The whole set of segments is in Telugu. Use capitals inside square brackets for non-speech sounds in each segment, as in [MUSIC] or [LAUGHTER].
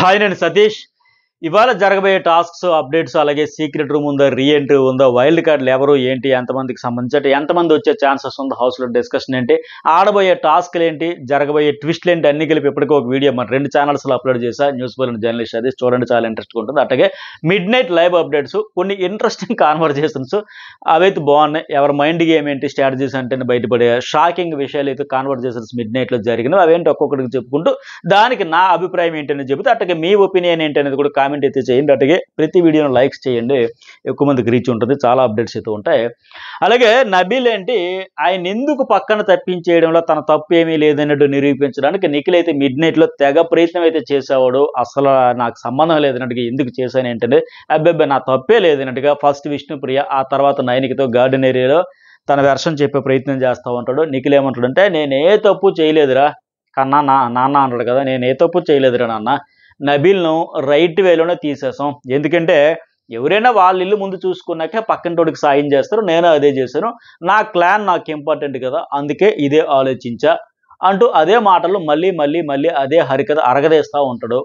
హాయ్ నేను సతీష్ ఇవాళ జరగబోయే టాస్క్స్ అప్డేట్స్ అలాగే సీక్రెట్ రూమ్ ఉందా రీఎంట్రీ ఉందా వైల్డ్ కార్డులు ఎవరు ఏంటి ఎంతమందికి సంబంధించి ఎంతమంది వచ్చే ఛాన్సెస్ ఉందో హౌస్లో డిస్కషన్ ఏంటి ఆడబోయే టాస్క్లు ఏంటి జరగబోయే ట్విస్ట్లు ఏంటి అన్ని కలిపి ఇప్పటికీ ఒక వీడియో మన రెండు ఛానల్స్లో అప్లోడ్ చేశా న్యూస్ పేపర్ జర్నలిస్ట్ అది చూడండి చాలా ఇంట్రెస్ట్గా ఉంటుంది అట్లాగే మిడ్ నైట్ లైవ్ అప్డేట్స్ కొన్ని ఇంట్రెస్టింగ్ కాన్వర్జేషన్స్ అవైతే బాగున్నాయి ఎవరి మైండ్ గేమ్ ఏంటి స్ట్రాటజీస్ అంటే బయటపడే షాకింగ్ విషయాలు అయితే కాన్వర్జేషన్స్ మిడ్ నైట్లో జరిగినవి అవేంటి ఒక్కొక్కటికి చెప్పుకుంటూ దానికి నా అభిప్రాయం ఏంటనేది చెబుతూ అట్లాగే మీ ఒపీనియన్ ఏంటి అనేది కూడా కామెంట్ అయితే చేయండి అట్లాగే ప్రతి వీడియోను లైక్స్ చేయండి ఎక్కువ మందికి రీచ్ ఉంటుంది చాలా అప్డేట్స్ అయితే ఉంటాయి అలాగే నబీల్ ఏంటి ఆయన ఎందుకు పక్కన తప్పించేయడంలో తన తప్పు ఏమీ లేదన్నట్టు నిరూపించడానికి నిఖిల్ అయితే మిడ్ నైట్లో తెగ ప్రయత్నం అయితే చేసేవాడు అసలు నాకు సంబంధం లేదన్నట్టుగా ఎందుకు చేశాను ఏంటంటే అబ్బాయి నా తప్పే లేదన్నట్టుగా ఫస్ట్ విష్ణుప్రియ ఆ తర్వాత నయనికతో గార్డెన్ ఏరియాలో తన వెర్షన్ చెప్పే ప్రయత్నం చేస్తూ ఉంటాడు నిఖిల్ ఏమంటాడు అంటే నేనే తప్పు చేయలేదురా కన్నా నా నాన్న అంటాడు కదా నేను ఏ తప్పు చేయలేదురా నాన్న నబీల్ను రైట్ వేలోనే తీసేసాం ఎందుకంటే ఎవరైనా వాళ్ళ ఇల్లు ముందు చూసుకున్నాకే తోడికి సాయం చేస్తారు నేను అదే చేశాను నా క్లాన్ నాకు ఇంపార్టెంట్ కదా అందుకే ఇదే ఆలోచించా అంటూ అదే మాటలు మళ్ళీ మళ్ళీ మళ్ళీ అదే హరికథ అరగదేస్తూ ఉంటాడు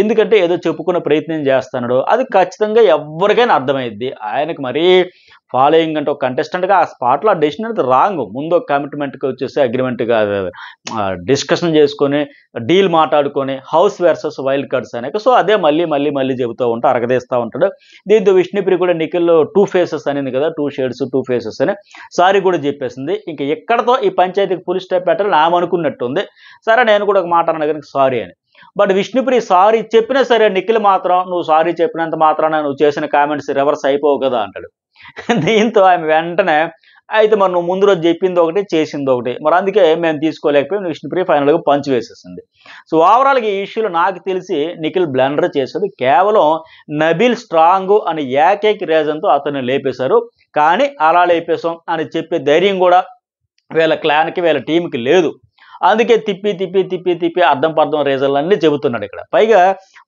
ఎందుకంటే ఏదో చెప్పుకునే ప్రయత్నం చేస్తున్నాడు అది ఖచ్చితంగా ఎవరికైనా అర్థమైద్ది ఆయనకు మరీ ఫాలోయింగ్ అంటే ఒక కంటెస్టెంట్గా ఆ స్పాట్లో ఆ డెసిషన్ అనేది రాంగ్ ముందు ఒక కమిట్మెంట్కి వచ్చేసి అగ్రిమెంట్గా డిస్కషన్ చేసుకొని డీల్ మాట్లాడుకొని హౌస్ వర్సెస్ వైల్డ్ కార్డ్స్ అనేక సో అదే మళ్ళీ మళ్ళీ మళ్ళీ చెబుతూ ఉంటా అరగదేస్తూ ఉంటాడు దీంతో విష్ణుపురి కూడా నిఖిల్లో టూ ఫేసెస్ అనేది కదా టూ షేడ్స్ టూ ఫేసెస్ అని సారీ కూడా చెప్పేసింది ఇంకా ఎక్కడతో ఈ పంచాయతీకి పులి స్టెప్ పెట్టాలని ఆమె అనుకున్నట్టుంది సరే నేను కూడా ఒక మాట కనుక సారీ అని బట్ విష్ణుప్రియ సారీ చెప్పినా సరే నిఖిల్ మాత్రం నువ్వు సారీ చెప్పినంత మాత్రాన నువ్వు చేసిన కామెంట్స్ రివర్స్ అయిపోవు కదా అంటాడు దీంతో ఆయన వెంటనే అయితే మరి నువ్వు ముందు రోజు చెప్పింది ఒకటి చేసింది ఒకటి మరి అందుకే మేము తీసుకోలేకపోయి విష్ణుప్రియ ఫైనల్గా పంచి వేసేసింది సో ఓవరాల్గా ఈ ఇష్యూలో నాకు తెలిసి నిఖిల్ బ్లెండర్ చేసేది కేవలం నబీల్ స్ట్రాంగ్ అని ఏకైక రీజన్తో అతన్ని లేపేశారు కానీ అలా లేపేశాం అని చెప్పే ధైర్యం కూడా వీళ్ళ క్లాన్కి వీళ్ళ టీంకి లేదు అందుకే తిప్పి తిప్పి తిప్పి తిప్పి అర్థం పర్థం రీజన్లు అన్నీ చెబుతున్నాడు ఇక్కడ పైగా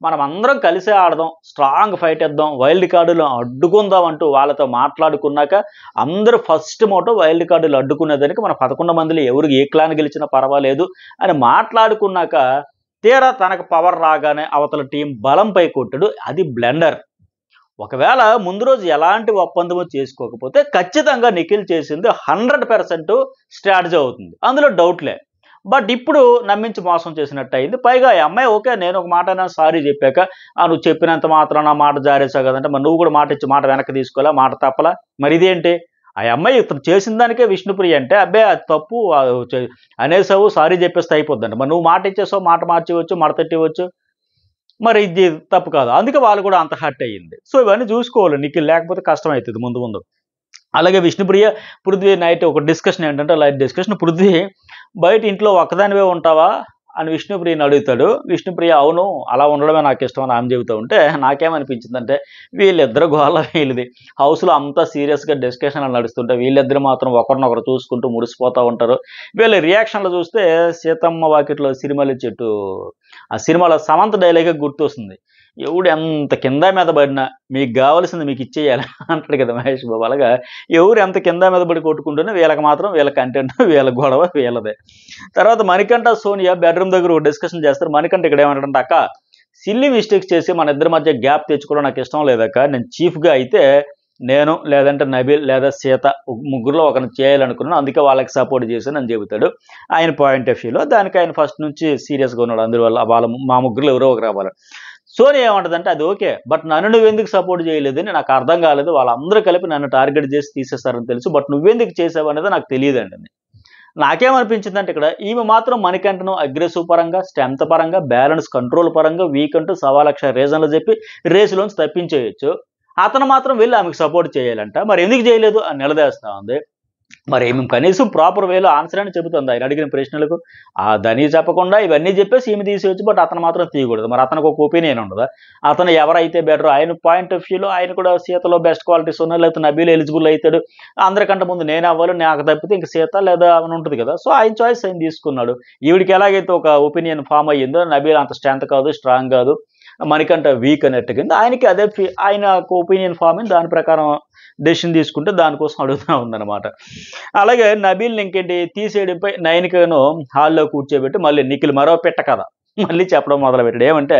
మనం అందరం కలిసే ఆడదాం స్ట్రాంగ్ ఫైట్ ఇద్దాం వైల్డ్ కార్డులు అడ్డుకుందాం అంటూ వాళ్ళతో మాట్లాడుకున్నాక అందరూ ఫస్ట్ మోటో వైల్డ్ కార్డులు అడ్డుకునేదానికి మన పదకొండు మందిలో ఎవరికి ఏ క్లాన్ గెలిచినా పర్వాలేదు అని మాట్లాడుకున్నాక తీరా తనకు పవర్ రాగానే అవతల టీం బలంపై కొట్టడు అది బ్లెండర్ ఒకవేళ ముందు రోజు ఎలాంటి ఒప్పందము చేసుకోకపోతే ఖచ్చితంగా నిఖిల్ చేసింది హండ్రెడ్ పర్సెంట్ స్ట్రాటజీ అవుతుంది అందులో డౌట్లే బట్ ఇప్పుడు నమ్మించి మోసం చేసినట్టు అయింది పైగా ఈ అమ్మాయి ఓకే నేను ఒక మాట అయినా సారీ చెప్పాక నువ్వు చెప్పినంత మాత్రం నా మాట జారేసావు కదంటే మరి నువ్వు కూడా మాట ఇచ్చి మాట వెనక్కి తీసుకోలే మాట తప్పలా మరి ఇదేంటి ఆ అమ్మాయి ఇతను చేసిన దానికే విష్ణుప్రియ అంటే అబ్బే అది తప్పు అనేసావు సారీ చెప్పేస్తే అయిపోద్దండి మరి నువ్వు మాట ఇచ్చేసావు మాట మార్చేవచ్చు మడతెట్టివచ్చు మరి ఇది తప్పు కాదు అందుకే వాళ్ళు కూడా అంత హర్ట్ అయ్యింది సో ఇవన్నీ చూసుకోవాలి నీకు లేకపోతే కష్టం అవుతుంది ముందు ముందు అలాగే విష్ణుప్రియ పృథ్వీ నైట్ ఒక డిస్కషన్ ఏంటంటే లైట్ డిస్కషన్ పృథ్వీ బయట ఇంట్లో ఒక్కదానివే ఉంటావా అని విష్ణుప్రియని అడుగుతాడు విష్ణుప్రియ అవును అలా ఉండడమే నాకు ఇష్టం అని ఆమె చెబుతూ ఉంటే నాకేమనిపించిందంటే వీళ్ళిద్దరు గోళ వీళ్ళది హౌస్లో అంతా సీరియస్గా డిస్కషన్ అని నడుస్తుంటే వీళ్ళిద్దరు మాత్రం ఒకరినొకరు చూసుకుంటూ మురిసిపోతూ ఉంటారు వీళ్ళ రియాక్షన్లు చూస్తే సీతమ్మ వాకిట్లో సిరిమల్లి చెట్టు ఆ సినిమాలో సమంత డైలాగే గుర్తొస్తుంది ఎవడు ఎంత కింద మీద పడినా మీకు కావాల్సింది మీకు ఇచ్చేయాలి అంటాడు కదా మహేష్ బాబు అలాగా ఎవరు ఎంత కింద మీద పడి కొట్టుకుంటున్నా వీళ్ళకి మాత్రం వీళ్ళ కంటెంట్ వీళ్ళ గొడవ వీళ్ళదే తర్వాత మణికంఠ సోనియా బెడ్రూమ్ దగ్గర డిస్కషన్ చేస్తారు మణికంఠ ఇక్కడ ఏమంటాడంటే అక్క సిల్లీ మిస్టేక్స్ చేసి మన ఇద్దరి మధ్య గ్యాప్ తెచ్చుకోవడం నాకు ఇష్టం లేదక్క నేను చీఫ్గా అయితే నేను లేదంటే నబీల్ లేదా సీత ముగ్గురులో ఒకరిని చేయాలనుకున్నాను అందుకే వాళ్ళకి సపోర్ట్ చేశాను అని చెబుతాడు ఆయన పాయింట్ ఆఫ్ వ్యూలో దానికి ఆయన ఫస్ట్ నుంచి సీరియస్గా ఉన్నాడు అందువల్ల వాళ్ళ మా ముగ్గురులో ఎవరో ఒకరు రావాలి సోనియా ఏమంటదంటే అది ఓకే బట్ నన్ను నువ్వెందుకు సపోర్ట్ చేయలేదని నాకు అర్థం కాలేదు వాళ్ళందరూ కలిపి నన్ను టార్గెట్ చేసి తీసేస్తారని తెలుసు బట్ నువ్వెందుకు చేసావు అనేది నాకు తెలియదండి నాకేమనిపించిందంటే ఇక్కడ ఈమె మాత్రం మనకంటను అగ్రెసివ్ పరంగా స్టెంత్ పరంగా బ్యాలెన్స్ కంట్రోల్ పరంగా వీక్ అంటూ సవా లక్ష రీజన్లు చెప్పి రేసులోంచి తప్పించేయచ్చు అతను మాత్రం వెళ్ళి ఆమెకు సపోర్ట్ చేయాలంట మరి ఎందుకు చేయలేదు అని నిలదేస్తా ఉంది మరి ఏమి కనీసం ప్రాపర్ వేలో ఆన్సర్ అని చెబుతుంది ఆయన అడిగిన ప్రశ్నలకు ఆ దని చెప్పకుండా ఇవన్నీ చెప్పేసి ఈమె తీసేయచ్చు బట్ అతను మాత్రం తీయకూడదు మరి అతనికి ఒక ఒపీనియన్ ఉండదు అతను ఎవరైతే బెటర్ ఆయన పాయింట్ ఆఫ్ వ్యూలో ఆయన కూడా సీతలో బెస్ట్ క్వాలిటీస్ ఉన్నా లేకపోతే నబీలు ఎలిజిబుల్ అవుతాడు అందరికంటే ముందు నేను అవ్వాలి నాకు తప్పితే ఇంకా సీత లేదా అని ఉంటుంది కదా సో ఆయన చాయిస్ ఆయన తీసుకున్నాడు ఈవిడికి ఎలాగైతే ఒక ఒపీనియన్ ఫామ్ అయ్యిందో నబీల్ అంత స్ట్రెంత్ కాదు స్ట్రాంగ్ కాదు మనకంటే వీక్ అన్నట్టు కింద ఆయనకి అదే ఆయన ఒపీనియన్ ఫామ్ దాని ప్రకారం డెసిషన్ తీసుకుంటే దానికోసం అడుగుతూ ఉందన్నమాట అలాగే నబీల్ని ఇంకేంటి తీసేయడంపై నయనికను హాల్లో కూర్చోబెట్టి మళ్ళీ నిఖిల్ మరో పెట్ట కదా మళ్ళీ చెప్పడం మొదలుపెట్టాడు ఏమంటే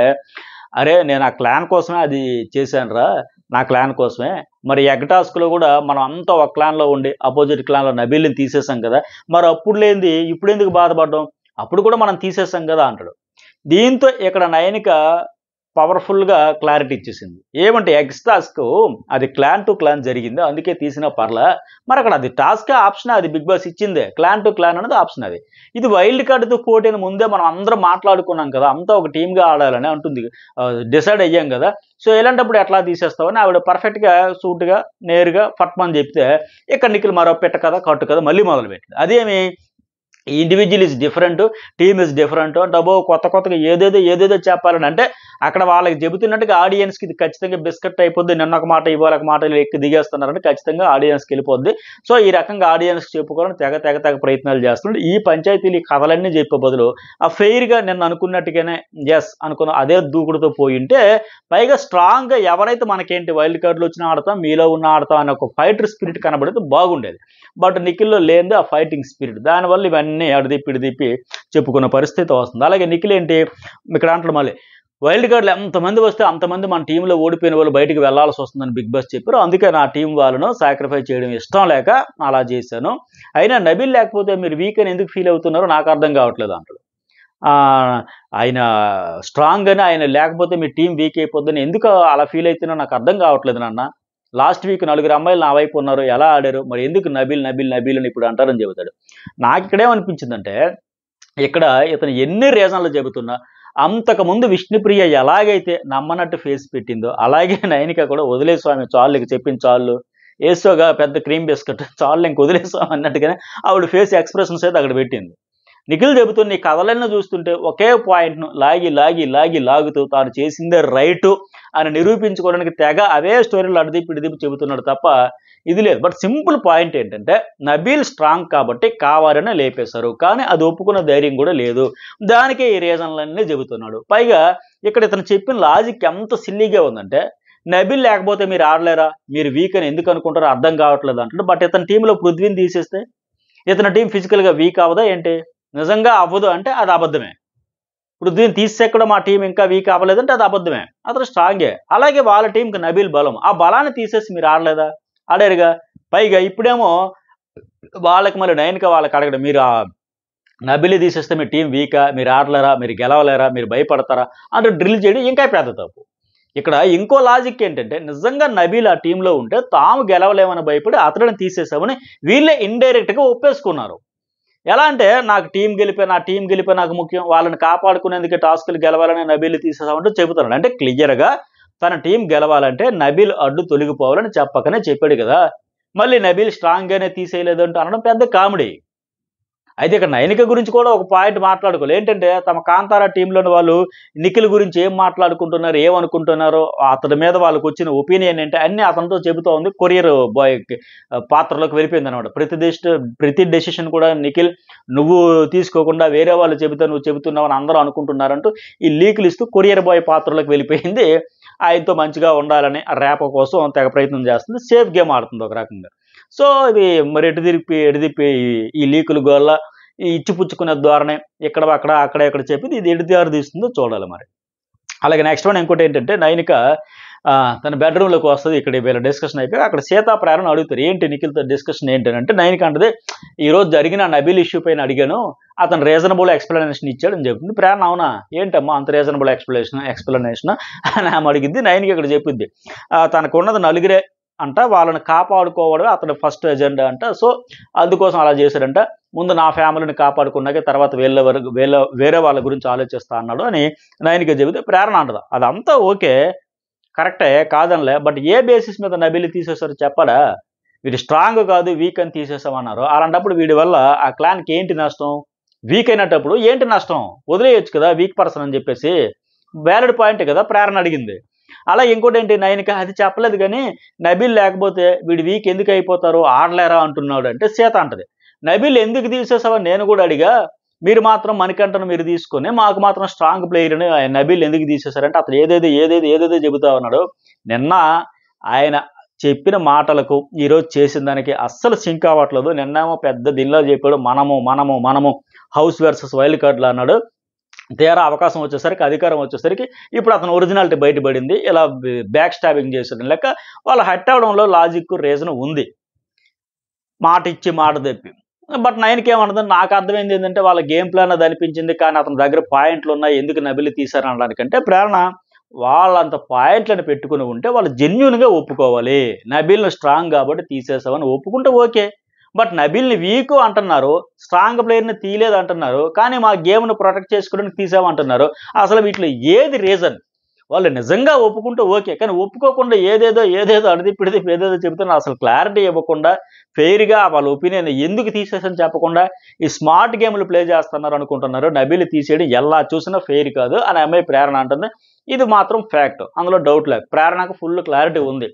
అరే నేను ఆ క్లాన్ కోసమే అది చేశానురా నా క్లాన్ కోసమే మరి ఎగ్టాస్క్లో కూడా మనం అంతా ఒక క్లాన్లో ఉండి అపోజిట్ క్లాన్లో నబీల్ని తీసేసాం కదా మరి అప్పుడు లేనిది ఇప్పుడు ఎందుకు బాధపడడం అప్పుడు కూడా మనం తీసేసాం కదా అంటాడు దీంతో ఇక్కడ నయనిక పవర్ఫుల్గా క్లారిటీ ఇచ్చేసింది ఏమంటే ఎక్స్ టాస్క్ అది క్లాన్ టు క్లాన్ జరిగిందో అందుకే తీసిన పర్ల మరి అక్కడ అది టాస్క్ ఆప్షన్ అది బిగ్ బాస్ ఇచ్చిందే క్లాన్ టు క్లాన్ అనేది ఆప్షన్ అది ఇది వైల్డ్ కార్డుతో పోటీ ముందే మనం అందరం మాట్లాడుకున్నాం కదా అంతా ఒక టీమ్గా ఆడాలని అంటుంది డిసైడ్ అయ్యాం కదా సో ఇలాంటప్పుడు ఎట్లా తీసేస్తామని ఆవిడ పర్ఫెక్ట్గా సూట్గా నేరుగా ఫట్మని చెప్తే ఇక్కడ నిఖిల్ మరో పెట్ట కదా కట్టు కదా మళ్ళీ మొదలుపెట్టింది అదేమి individual is different team is different డబో కొత్త కొత్తగా ఏదేదో ఏదేదో చెప్పాలని అంటే అక్కడ వాళ్ళకి చెబుతున్నట్టుగా ఆడియన్స్కి ఇది ఖచ్చితంగా బిస్కెట్ అయిపోద్ది నిన్న ఒక మాట ఇవాళ ఒక మాట ఎక్కి దిగేస్తున్నారంటే ఖచ్చితంగా ఆడియన్స్కి వెళ్ళిపోద్ది సో ఈ రకంగా ఆడియన్స్కి చెప్పుకోవడం తెగ తెగ తెగ ప్రయత్నాలు చేస్తున్నాడు ఈ పంచాయతీలు ఈ కథలన్నీ చెప్పే బదులు ఆ ఫెయిర్గా నిన్ను అనుకున్నట్టుగానే ఎస్ అనుకున్న అదే దూకుడుతో పోయింటే పైగా స్ట్రాంగ్గా ఎవరైతే మనకేంటి వైల్డ్ కార్డులు వచ్చిన ఆడతాం మీలో ఉన్న ఆడతాం అనే ఒక ఫైటర్ స్పిరిట్ కనబడితే బాగుండేది బట్ నిఖిల్లో లేనిది ఆ ఫైటింగ్ స్పిరిట్ దానివల్ల ఇవన్నీ అన్నీ అడు తిప్పి ఇటు తిప్పి చెప్పుకున్న పరిస్థితి వస్తుంది అలాగే నిఖిల్ ఏంటి ఇక్కడ అంటారు మళ్ళీ వైల్డ్ కార్డులు ఎంతమంది వస్తే అంతమంది మన టీంలో ఓడిపోయిన వాళ్ళు బయటికి వెళ్లాల్సి వస్తుందని బిగ్ బాస్ చెప్పారు అందుకే నా టీం వాళ్ళను సాక్రిఫై చేయడం ఇష్టం లేక అలా చేశాను అయినా నబిల్ లేకపోతే మీరు వీక్ అని ఎందుకు ఫీల్ అవుతున్నారో నాకు అర్థం కావట్లేదు అంటారు ఆయన స్ట్రాంగ్ అని ఆయన లేకపోతే మీ టీం వీక్ అయిపోద్దని ఎందుకు అలా ఫీల్ అవుతున్నా నాకు అర్థం కావట్లేదు నాన్న లాస్ట్ వీక్ నలుగురు అమ్మాయిలు నా వైపు ఉన్నారు ఎలా ఆడారు మరి ఎందుకు నబీల్ నబీల్ నబీల్ అని ఇప్పుడు అంటారని చెబుతాడు నాకు అనిపించిందంటే ఇక్కడ ఇతను ఎన్ని రీజన్లు చెబుతున్నా అంతకుముందు విష్ణుప్రియ ఎలాగైతే నమ్మనట్టు ఫేస్ పెట్టిందో అలాగే [LAUGHS] నయనిక కూడా వదిలేస్వామి చాలు చెప్పిన చాలు ఏసోగా పెద్ద క్రీమ్ బిస్కెట్ చాలు ఇంక వదిలేసాం అన్నట్టుగానే ఆవిడ ఫేస్ ఎక్స్ప్రెషన్స్ అయితే అక్కడ పెట్టింది నిఖిల్ చెబుతున్న ఈ కథలన్నీ చూస్తుంటే ఒకే పాయింట్ను లాగి లాగి లాగి లాగుతూ తాను చేసిందే రైటు అని నిరూపించుకోవడానికి తెగ అవే స్టోరీలు అడిది పిడిదిపి చెబుతున్నాడు తప్ప ఇది లేదు బట్ సింపుల్ పాయింట్ ఏంటంటే నబీల్ స్ట్రాంగ్ కాబట్టి కావాలని లేపేశారు కానీ అది ఒప్పుకున్న ధైర్యం కూడా లేదు దానికే ఈ రీజన్లన్నీ చెబుతున్నాడు పైగా ఇక్కడ ఇతను చెప్పిన లాజిక్ ఎంత సిల్లీగా ఉందంటే నబిల్ లేకపోతే మీరు ఆడలేరా మీరు వీక్ అని ఎందుకు అనుకుంటారో అర్థం కావట్లేదు అంటాడు బట్ ఇతని టీంలో పృథ్వీని తీసేస్తే ఇతని టీం ఫిజికల్గా వీక్ అవదా ఏంటి నిజంగా అవ్వదు అంటే అది అబద్ధమే ఇప్పుడు దీన్ని తీసేక్కడ మా టీం ఇంకా వీక్ అవ్వలేదంటే అది అబద్ధమే అతను స్ట్రాంగే అలాగే వాళ్ళ టీంకి నబీల్ బలం ఆ బలాన్ని తీసేసి మీరు ఆడలేదా ఆడారుగా పైగా ఇప్పుడేమో వాళ్ళకి మళ్ళీ నైన్క వాళ్ళకి అడగడం మీరు ఆ నబిలి తీసేస్తే మీ టీం వీకా మీరు ఆడలేరా మీరు గెలవలేరా మీరు భయపడతారా అంటే డ్రిల్ చేయడం ఇంకా పెద్ద తప్పు ఇక్కడ ఇంకో లాజిక్ ఏంటంటే నిజంగా నబీల్ ఆ టీంలో ఉంటే తాము గెలవలేమని భయపడి అతడిని తీసేసామని వీళ్ళే ఇండైరెక్ట్గా ఒప్పేసుకున్నారు ఎలా అంటే నాకు టీం గెలిపే నా టీం గెలిపే నాకు ముఖ్యం వాళ్ళని కాపాడుకునేందుకు టాస్కులు గెలవాలని నబీలు తీసేసామంటూ చెబుతున్నాడు అంటే క్లియర్గా తన టీం గెలవాలంటే నబీల్ అడ్డు తొలగిపోవాలని చెప్పకనే చెప్పాడు కదా మళ్ళీ నబీల్ స్ట్రాంగ్గానే తీసేయలేదు అంటూ అనడం పెద్ద కామెడీ అయితే ఇక్కడ నైనిక గురించి కూడా ఒక పాయింట్ మాట్లాడుకోవాలి ఏంటంటే తమ కాంతార టీంలోని వాళ్ళు నిఖిల్ గురించి ఏం మాట్లాడుకుంటున్నారు ఏమనుకుంటున్నారో అతడి మీద వాళ్ళకు వచ్చిన ఒపీనియన్ ఏంటి అన్నీ అతనితో చెబుతూ ఉంది కొరియర్ బాయ్ పాత్రలోకి వెళ్ళిపోయింది అనమాట ప్రతి దిష్ట ప్రతి డెసిషన్ కూడా నిఖిల్ నువ్వు తీసుకోకుండా వేరే వాళ్ళు చెబుతా నువ్వు చెబుతున్నావు అని అందరూ అనుకుంటున్నారంటూ ఈ లీకులు ఇస్తూ కొరియర్ బాయ్ పాత్రలోకి వెళ్ళిపోయింది ఆయనతో మంచిగా ఉండాలని రేప కోసం తెగ ప్రయత్నం చేస్తుంది సేఫ్ గేమ్ ఆడుతుంది ఒక రకంగా సో ఇది మరి ఎటు తిరిగి ఎటు తిప్పి ఈ లీకుల గోళ్ళ ఈ ఇచ్చిపుచ్చుకునే ధోరణి ఇక్కడ అక్కడ అక్కడ ఇక్కడ చెప్పింది ఇది ఎటు దారి తీస్తుందో చూడాలి మరి అలాగే నెక్స్ట్ వన్ ఇంకోటి ఏంటంటే నైనిక తన బెడ్రూమ్లోకి వస్తుంది ఇక్కడ వీళ్ళ డిస్కషన్ అయిపోయి అక్కడ సీతా ప్రేరణ అడుగుతారు ఏంటి నిఖిల్తో డిస్కషన్ ఏంటి అంటే నైన్కి అంటది ఈరోజు జరిగిన నబీల్ ఇష్యూ పైన అడిగాను అతను రీజనబుల్ ఎక్స్ప్లెనేషన్ ఇచ్చాడు అని చెప్పింది ప్రేరణ అవునా ఏంటమ్మా అంత రీజనబుల్ ఎక్స్ప్లెనేషన్ ఎక్స్ప్లెనేషన్ అని ఆమె అడిగింది నైనిక ఇక్కడ చెప్పింది తనకున్నది నలుగురే అంట వాళ్ళని కాపాడుకోవడమే అతని ఫస్ట్ ఎజెండా అంట సో అందుకోసం అలా చేశాడంట ముందు నా ఫ్యామిలీని కాపాడుకున్నాకే తర్వాత వేళ్ళ వరకు వేళ్ళ వేరే వాళ్ళ గురించి ఆలోచిస్తా అన్నాడు అని నయనిక చెబితే ప్రేరణ అంటదా అదంతా ఓకే కరెక్టే కాదనిలే బట్ ఏ బేసిస్ మీద నబిలి తీసేసారో చెప్పడా వీడు స్ట్రాంగ్ కాదు వీక్ అని తీసేసామన్నారు అలాంటప్పుడు వీడి వల్ల ఆ క్లాన్కి ఏంటి నష్టం వీక్ అయినప్పుడు ఏంటి నష్టం వదిలేయచ్చు కదా వీక్ పర్సన్ అని చెప్పేసి వ్యాలిడ్ పాయింట్ కదా ప్రేరణ అడిగింది అలా ఇంకోటి ఏంటి నయనిక అది చెప్పలేదు కానీ నబీల్ లేకపోతే వీడు వీక్ ఎందుకు అయిపోతారు ఆడలేరా అంటున్నాడు అంటే సీత అంటది నబీల్ ఎందుకు తీసేసావా నేను కూడా అడిగా మీరు మాత్రం మణికంటను మీరు తీసుకొని మాకు మాత్రం స్ట్రాంగ్ ప్లేయర్ అని ఆయన నబీల్ ఎందుకు తీసేశారంటే అతను ఏదేదో ఏదేదో ఏదేదో చెబుతా ఉన్నాడు నిన్న ఆయన చెప్పిన మాటలకు ఈరోజు చేసిన దానికి అస్సలు సింక్ అవ్వట్లేదు నిన్నేమో పెద్ద దీనిలో చెప్పాడు మనము మనము మనము హౌస్ వర్సెస్ వైల్డ్ కార్డ్లో అన్నాడు తీరా అవకాశం వచ్చేసరికి అధికారం వచ్చేసరికి ఇప్పుడు అతను ఒరిజినాలిటీ బయటపడింది ఇలా బ్యాక్ స్టాబింగ్ చేసిన లెక్క వాళ్ళు హట్ అవడంలో లాజిక్ రీజన్ ఉంది మాట ఇచ్చి మాట తెప్పి బట్ నైన్కి ఏమన్నది నాకు అర్థమైంది ఏంటంటే వాళ్ళ గేమ్ ప్లాన్ అది అనిపించింది కానీ అతని దగ్గర పాయింట్లు ఉన్నాయి ఎందుకు నబిలి తీశారు అనడానికంటే ప్రేరణ వాళ్ళంత పాయింట్లను పెట్టుకుని ఉంటే వాళ్ళు జెన్యున్గా ఒప్పుకోవాలి నబీల్ను స్ట్రాంగ్ కాబట్టి తీసేసామని ఒప్పుకుంటే ఓకే బట్ నబిల్ని వీక్ అంటున్నారు స్ట్రాంగ్ ప్లేయర్ని తీయలేదు అంటున్నారు కానీ మా గేమ్ను ప్రొటెక్ట్ చేసుకోవడానికి తీసామంటున్నారు అసలు వీటిలో ఏది రీజన్ వాళ్ళు నిజంగా ఒప్పుకుంటే ఓకే కానీ ఒప్పుకోకుండా ఏదేదో ఏదేదో అడిది పిడిది ఏదేదో చెబుతున్నా అసలు క్లారిటీ ఇవ్వకుండా ఫెయిర్గా వాళ్ళ ఒపీనియన్ ఎందుకు తీసేసని చెప్పకుండా ఈ స్మార్ట్ గేమ్లు ప్లే చేస్తున్నారు అనుకుంటున్నారు నబీలు తీసేయడం ఎలా చూసినా ఫెయిర్ కాదు అని అమ్మాయి ప్రేరణ అంటుంది ఇది మాత్రం ఫ్యాక్ట్ అందులో డౌట్ లేదు ప్రేరణకు ఫుల్ క్లారిటీ ఉంది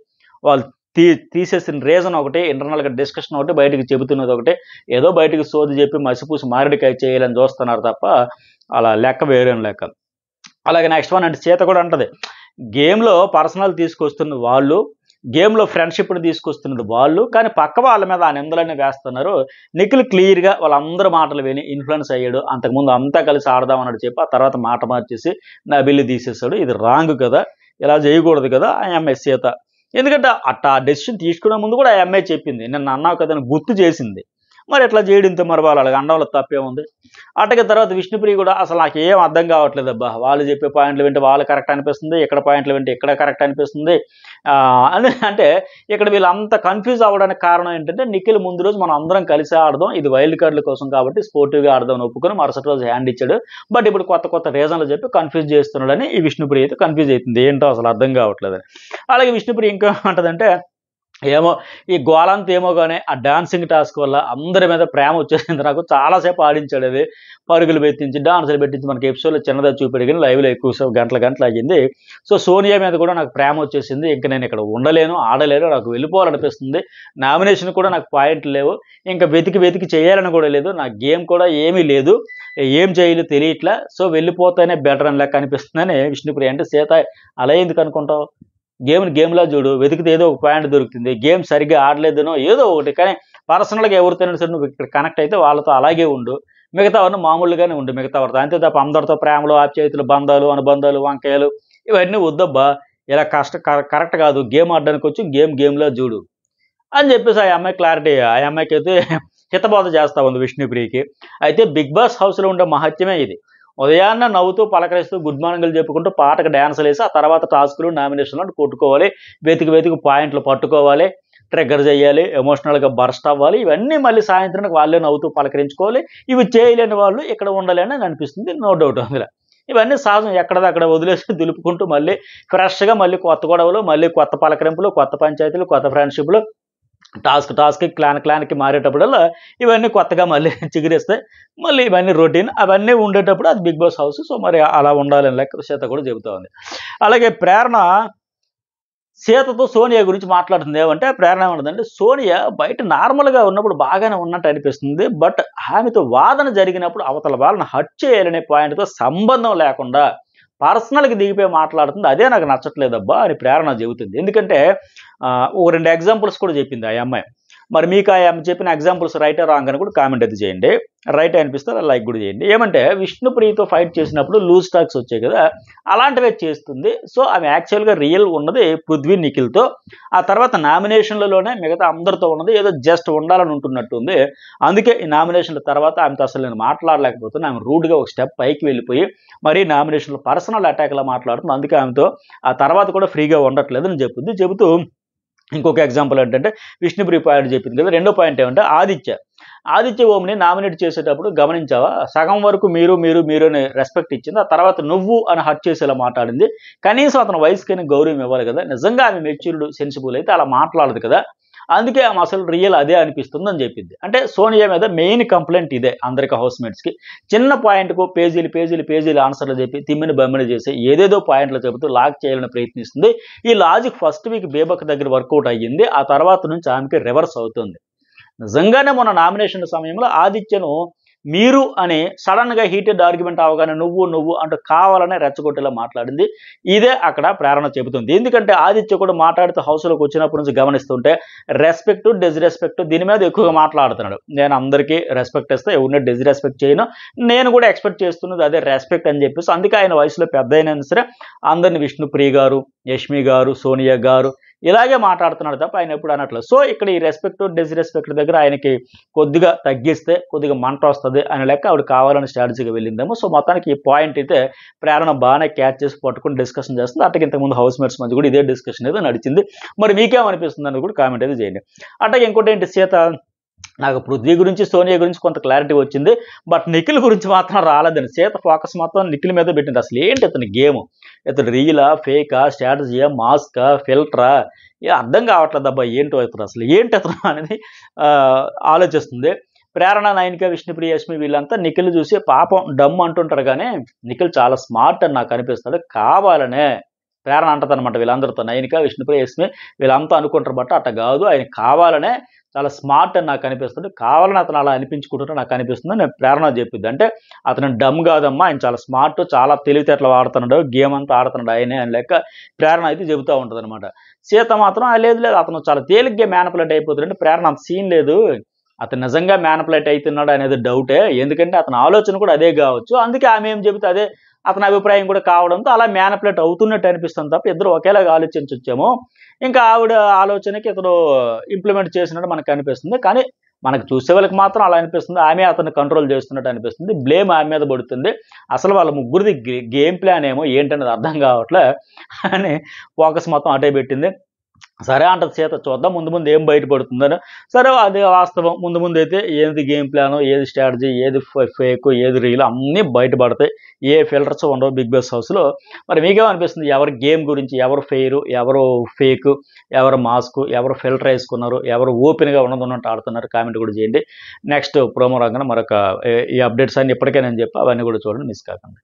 వాళ్ళు తీ తీసేసిన రీజన్ ఒకటి ఇంటర్నల్గా డిస్కషన్ ఒకటి బయటికి చెబుతున్నది ఒకటి ఏదో బయటికి సోది చెప్పి మసిపూసి మారడికాయ చేయాలని చూస్తున్నారు తప్ప అలా లెక్క వేరే లెక్క అలాగే నెక్స్ట్ వన్ అంటే చేత కూడా అంటది గేమ్లో పర్సనల్ తీసుకొస్తున్న వాళ్ళు గేమ్లో ఫ్రెండ్షిప్ని తీసుకొస్తున్నాడు వాళ్ళు కానీ పక్క వాళ్ళ మీద ఆ నిందలన్నీ వేస్తున్నారు నిఖిల్ క్లియర్గా వాళ్ళందరి మాటలు విని ఇన్ఫ్లుయెన్స్ అయ్యాడు అంతకుముందు అంతా కలిసి ఆడదాం అన్నట్టు చెప్పి ఆ తర్వాత మాట మార్చేసి నా బిల్లు తీసేశాడు ఇది రాంగ్ కదా ఇలా చేయకూడదు కదా ఐఎంఎస్ చేత ఎందుకంటే అట్ట డెసిషన్ తీసుకునే ముందు కూడా ఆ అమ్మాయి చెప్పింది నిన్న అన్నావు కదా గుర్తు చేసింది మరి ఇట్లా చేయడంతో మరి వాళ్ళు అండంలో తప్పే ఉంది అటకి తర్వాత విష్ణుప్రియ కూడా అసలు నాకు ఏం అర్థం కావట్లేదు అబ్బా వాళ్ళు చెప్పే పాయింట్లు వింటే వాళ్ళు కరెక్ట్ అనిపిస్తుంది ఇక్కడ పాయింట్లు వింటే ఇక్కడ కరెక్ట్ అనిపిస్తుంది అని అంటే ఇక్కడ వీళ్ళంత కన్ఫ్యూజ్ అవ్వడానికి కారణం ఏంటంటే నిఖిల్ ముందు రోజు మనం అందరం కలిసి ఆడదాం ఇది వైల్డ్ కార్డుల కోసం కాబట్టి స్పోర్టివ్గా ఆడదాం ఒప్పుకొని మరుసటి రోజు హ్యాండ్ ఇచ్చాడు బట్ ఇప్పుడు కొత్త కొత్త రీజన్లు చెప్పి కన్ఫ్యూజ్ చేస్తున్నాడని ఈ విష్ణుప్రియ అయితే కన్ఫ్యూజ్ అవుతుంది ఏంటో అసలు అర్థం కావట్లేదు అలాగే విష్ణుప్రియ ఇంకా ఉంటుందంటే ఏమో ఈ గోళంత ఏమో కానీ ఆ డాన్సింగ్ టాస్క్ వల్ల అందరి మీద ప్రేమ వచ్చేసింది నాకు చాలాసేపు ఆడించాడు అది పరుగులు పెట్టించి డాన్సులు పెట్టించి మనకి ఎపిసోడ్లో చిన్నదా చూపెడు కానీ లైవ్లో ఎక్కువ గంటల గంటలు అయ్యింది సో సోనియా మీద కూడా నాకు ప్రేమ వచ్చేసింది ఇంకా నేను ఇక్కడ ఉండలేను ఆడలేను నాకు వెళ్ళిపోవాలనిపిస్తుంది నామినేషన్ కూడా నాకు పాయింట్లు లేవు ఇంకా వెతికి వెతికి చేయాలని కూడా లేదు నా గేమ్ కూడా ఏమీ లేదు ఏం చేయాలి తెలియట్లా సో వెళ్ళిపోతేనే బెటర్ అని లెక్క అనిపిస్తుందని విష్ణుప్రియ అంటే సీత అలా ఎందుకు అనుకుంటావు గేమ్ని గేమ్లా చూడు వెతికితే ఏదో ఒక పాయింట్ దొరుకుతుంది గేమ్ సరిగ్గా ఆడలేదనో ఏదో ఒకటి కానీ పర్సనల్గా ఎవరితోనైనా సరే నువ్వు ఇక్కడ కనెక్ట్ అయితే వాళ్ళతో అలాగే ఉండు మిగతా వారిని మామూలుగానే ఉండు మిగతా వారితో అంతే తప్ప అందరితో ప్రేమలు ఆప్చేతులు బంధాలు అనుబంధాలు వంకాయలు ఇవన్నీ వద్దబ్బా ఇలా కష్ట కరెక్ట్ కాదు గేమ్ ఆడడానికి వచ్చి గేమ్ గేమ్లో చూడు అని చెప్పేసి ఆ అమ్మాయి క్లారిటీ ఆ అమ్మాయికి అయితే హితబోధ చేస్తా ఉంది విష్ణుప్రియకి అయితే బిగ్ బాస్ హౌస్లో ఉండే మహత్యమే ఇది ఉదయాన్న నవ్వుతూ పలకరిస్తూ గుడ్ మార్నింగ్లు చెప్పుకుంటూ పాటకు డ్యాన్సులు వేసి ఆ తర్వాత టాస్కులు నామినేషన్లు కొట్టుకోవాలి వెతికి వెతికి పాయింట్లు పట్టుకోవాలి ట్రిగ్గర్ చేయాలి ఎమోషనల్గా బర్స్ట్ అవ్వాలి ఇవన్నీ మళ్ళీ సాయంత్రానికి వాళ్ళే నవ్వుతూ పలకరించుకోవాలి ఇవి చేయలేని వాళ్ళు ఇక్కడ ఉండలేని అనిపిస్తుంది నో డౌట్ అందులో ఇవన్నీ సహజం ఎక్కడదక్కడ వదిలేసి [LAUGHS] దులుపుకుంటూ మళ్ళీ ఫ్రెష్గా మళ్ళీ కొత్త గొడవలు మళ్ళీ కొత్త పలకరింపులు కొత్త పంచాయతీలు కొత్త ఫ్రెండ్షిప్లు టాస్క్ టాస్క్ క్లాన్ క్లాన్కి మారేటప్పుడల్లా ఇవన్నీ కొత్తగా మళ్ళీ [LAUGHS] చిగురేస్తాయి మళ్ళీ ఇవన్నీ రొటీన్ అవన్నీ ఉండేటప్పుడు అది బిగ్ బాస్ హౌస్ సో మరి అలా ఉండాలని లెక్క సీత కూడా చెబుతా ఉంది అలాగే ప్రేరణ సీతతో సోనియా గురించి మాట్లాడుతుంది ఏమంటే ప్రేరణ ఏమంటుందంటే సోనియా బయట నార్మల్గా ఉన్నప్పుడు బాగానే ఉన్నట్టు అనిపిస్తుంది బట్ ఆమెతో వాదన జరిగినప్పుడు అవతల వాళ్ళని హట్ చేయాలనే పాయింట్తో సంబంధం లేకుండా పర్సనల్కి దిగిపోయి మాట్లాడుతుంది అదే నాకు నచ్చట్లేదబ్బా అని ప్రేరణ చెబుతుంది ఎందుకంటే ఒక రెండు ఎగ్జాంపుల్స్ కూడా చెప్పింది ఆ అమ్మాయి మరి మీకు ఆ చెప్పిన ఎగ్జాంపుల్స్ రైట్ రాంగ్ అని కూడా కామెంట్ అయితే చేయండి రైట్ అనిపిస్తే లైక్ కూడా చేయండి ఏమంటే ప్రియతో ఫైట్ చేసినప్పుడు లూజ్ స్టాక్స్ వచ్చాయి కదా అలాంటివే చేస్తుంది సో ఆమె యాక్చువల్గా రియల్ ఉన్నది పృథ్వీ నిఖిల్తో ఆ తర్వాత నామినేషన్లలోనే మిగతా అందరితో ఉన్నది ఏదో జస్ట్ ఉండాలని ఉంటున్నట్టు ఉంది అందుకే ఈ నామినేషన్ల తర్వాత ఆమెతో అసలు నేను మాట్లాడలేకపోతున్నా ఆమె రూడ్గా ఒక స్టెప్ పైకి వెళ్ళిపోయి మరి నామినేషన్లో పర్సనల్ అటాక్లో మాట్లాడుతున్నాను అందుకే ఆమెతో ఆ తర్వాత కూడా ఫ్రీగా ఉండట్లేదని చెప్పింది చెబుతూ ఇంకొక ఎగ్జాంపుల్ ఏంటంటే విష్ణుపురి పాయింట్ చెప్పింది కదా రెండో పాయింట్ ఏమంటే ఆదిత్య ఆదిత్య ఓంని నామినేట్ చేసేటప్పుడు గమనించావా సగం వరకు మీరు మీరు మీరు అని రెస్పెక్ట్ ఇచ్చింది ఆ తర్వాత నువ్వు అని హర్ట్ చేసేలా మాట్లాడింది కనీసం అతని వయసుకైనా గౌరవం ఇవ్వాలి కదా నిజంగా ఆమె మెచ్యూర్డ్ సెన్సిబుల్ అయితే అలా మాట్లాడదు కదా అందుకే ఆమె అసలు రియల్ అదే అనిపిస్తుంది అని చెప్పింది అంటే సోనియా మీద మెయిన్ కంప్లైంట్ ఇదే అందరికీ హౌస్ మేట్స్కి చిన్న పాయింట్కు పేజీలు పేజీలు పేజీలు ఆన్సర్లు చెప్పి తిమ్మిని బమ్మిని చేసి ఏదేదో పాయింట్లు చెబుతూ లాక్ చేయాలని ప్రయత్నిస్తుంది ఈ లాజిక్ ఫస్ట్ వీక్ బేబక్ దగ్గర వర్కౌట్ అయ్యింది ఆ తర్వాత నుంచి ఆమెకి రివర్స్ అవుతుంది నిజంగానే మన నామినేషన్ సమయంలో ఆదిత్యను మీరు అని సడన్గా హీటెడ్ ఆర్గ్యుమెంట్ అవగానే నువ్వు నువ్వు అంటూ కావాలనే రెచ్చగొట్టేలా మాట్లాడింది ఇదే అక్కడ ప్రేరణ చెబుతుంది ఎందుకంటే ఆదిత్య కూడా మాట్లాడుతూ హౌస్లోకి వచ్చినప్పటి నుంచి గమనిస్తుంటే రెస్పెక్ట్ డిస్రెస్పెక్ట్ దీని మీద ఎక్కువగా మాట్లాడుతున్నాడు నేను అందరికీ రెస్పెక్ట్ ఇస్తే ఎవరిని డిస్రెస్పెక్ట్ చేయను నేను కూడా ఎక్స్పెక్ట్ చేస్తున్నది అదే రెస్పెక్ట్ అని చెప్పేసి అందుకే ఆయన వయసులో పెద్ద అయినా సరే అందరిని విష్ణుప్రియ గారు యష్మి గారు సోనియా గారు ఇలాగే మాట్లాడుతున్నాడు తప్ప ఆయన ఎప్పుడు అనట్లేదు సో ఇక్కడ ఈ రెస్పెక్ట్ డిస్రెస్పెక్ట్ దగ్గర ఆయనకి కొద్దిగా తగ్గిస్తే కొద్దిగా మంట వస్తుంది ఆయన లెక్క ఆవిడ కావాలని స్ట్రాటజీగా వెళ్ళిందేమో సో మొత్తానికి ఈ పాయింట్ అయితే ప్రేరణ బాగానే క్యాచ్ చేసి పట్టుకుని డిస్కషన్ చేస్తుంది అట్టకి ఇంతకుముందు హౌస్ మేట్స్ మధ్య కూడా ఇదే డిస్కషన్ అయితే నడిచింది మరి మీకేమనిపిస్తుంది అని కూడా కామెంట్ అయితే చేయండి అట్టకి ఇంకోటి ఏంటి సీత నాకు పృథ్వీ గురించి సోనియా గురించి కొంత క్లారిటీ వచ్చింది బట్ నిఖిల్ గురించి మాత్రం రాలేదండి సీత ఫోకస్ మాత్రం నిఖిల్ మీద పెట్టింది అసలు ఏంటి అతని గేమ్ ఇతను రీలా ఫేకా స్ట్రాటజీయా మాస్కా ఫిల్టరా అర్థం కావట్లేదు అబ్బాయి ఏంటో ఇతను అసలు ఏంటి అతను [LAUGHS] అనేది ఆలోచిస్తుంది ప్రేరణ నాయనిక విష్ణుప్రియ యశ్మి వీళ్ళంతా నిఖిల్ చూసి పాపం డమ్ అంటుంటారు కానీ నిఖిల్ చాలా స్మార్ట్ అని నాకు అనిపిస్తుంది కావాలనే ప్రేరణ అంటదనమాట వీళ్ళందరితో నయనిక విష్ణుప్రియ యశ్మి వీళ్ళంతా అనుకుంటారు బట్ట అట్ట కాదు ఆయన కావాలనే చాలా స్మార్ట్ అని నాకు అనిపిస్తుంది కావాలని అతను అలా అనిపించుకుంటున్నా నాకు అనిపిస్తుంది నేను ప్రేరణ చెప్పింది అంటే అతను డమ్ కాదమ్మా ఆయన చాలా స్మార్ట్ చాలా తెలివితేటలు ఆడుతున్నాడు గేమ్ అంతా ఆడుతున్నాడు ఆయనే అని లెక్క ప్రేరణ అయితే చెబుతూ ఉంటుంది అనమాట సీత మాత్రం లేదు లేదు అతను చాలా తేలిగ్గా మేనపులేట్ అయిపోతుంది అంటే ప్రేరణ అంత సీన్ లేదు అతను నిజంగా మేనపులేట్ అవుతున్నాడు అనేది డౌటే ఎందుకంటే అతని ఆలోచన కూడా అదే కావచ్చు అందుకే ఆమె ఏం చెబితే అదే అతని అభిప్రాయం కూడా కావడంతో అలా మేనపులేట్ అవుతున్నట్టు అనిపిస్తుంది తప్ప ఇద్దరు ఒకేలాగా ఆలోచించొచ్చేమో ఇంకా ఆవిడ ఆలోచనకి ఇతను ఇంప్లిమెంట్ చేసినట్టు మనకు అనిపిస్తుంది కానీ మనకు చూసే వాళ్ళకి మాత్రం అలా అనిపిస్తుంది ఆమె అతను కంట్రోల్ చేస్తున్నట్టు అనిపిస్తుంది బ్లేమ్ ఆమె మీద పడుతుంది అసలు వాళ్ళ ముగ్గురిది గేమ్ ప్లాన్ ఏమో ఏంటనేది అర్థం కావట్లే అని ఫోకస్ మొత్తం అటే పెట్టింది సరే అంట చేత చూద్దాం ముందు ముందు ఏం బయటపడుతుందని సరే అది వాస్తవం ముందు ముందు అయితే ఏది గేమ్ ప్లాను ఏది స్ట్రాటజీ ఏది ఫేక్ ఏది రీల్ అన్నీ బయటపడతాయి ఏ ఫిల్టర్స్ ఉండవు బిగ్ బాస్ హౌస్లో మరి మీకేమనిపిస్తుంది ఎవరు గేమ్ గురించి ఎవరు ఫెయిర్ ఎవరు ఫేక్ ఎవరు మాస్క్ ఎవరు ఫిల్టర్ వేసుకున్నారు ఎవరు ఓపెన్గా ఉన్నదన్నట్టు ఆడుతున్నారు కామెంట్ కూడా చేయండి నెక్స్ట్ ప్రోమో రంగన మరొక ఈ అప్డేట్స్ అన్ని ఇప్పటికే నేను చెప్పి అవన్నీ కూడా చూడండి మిస్ కాకండి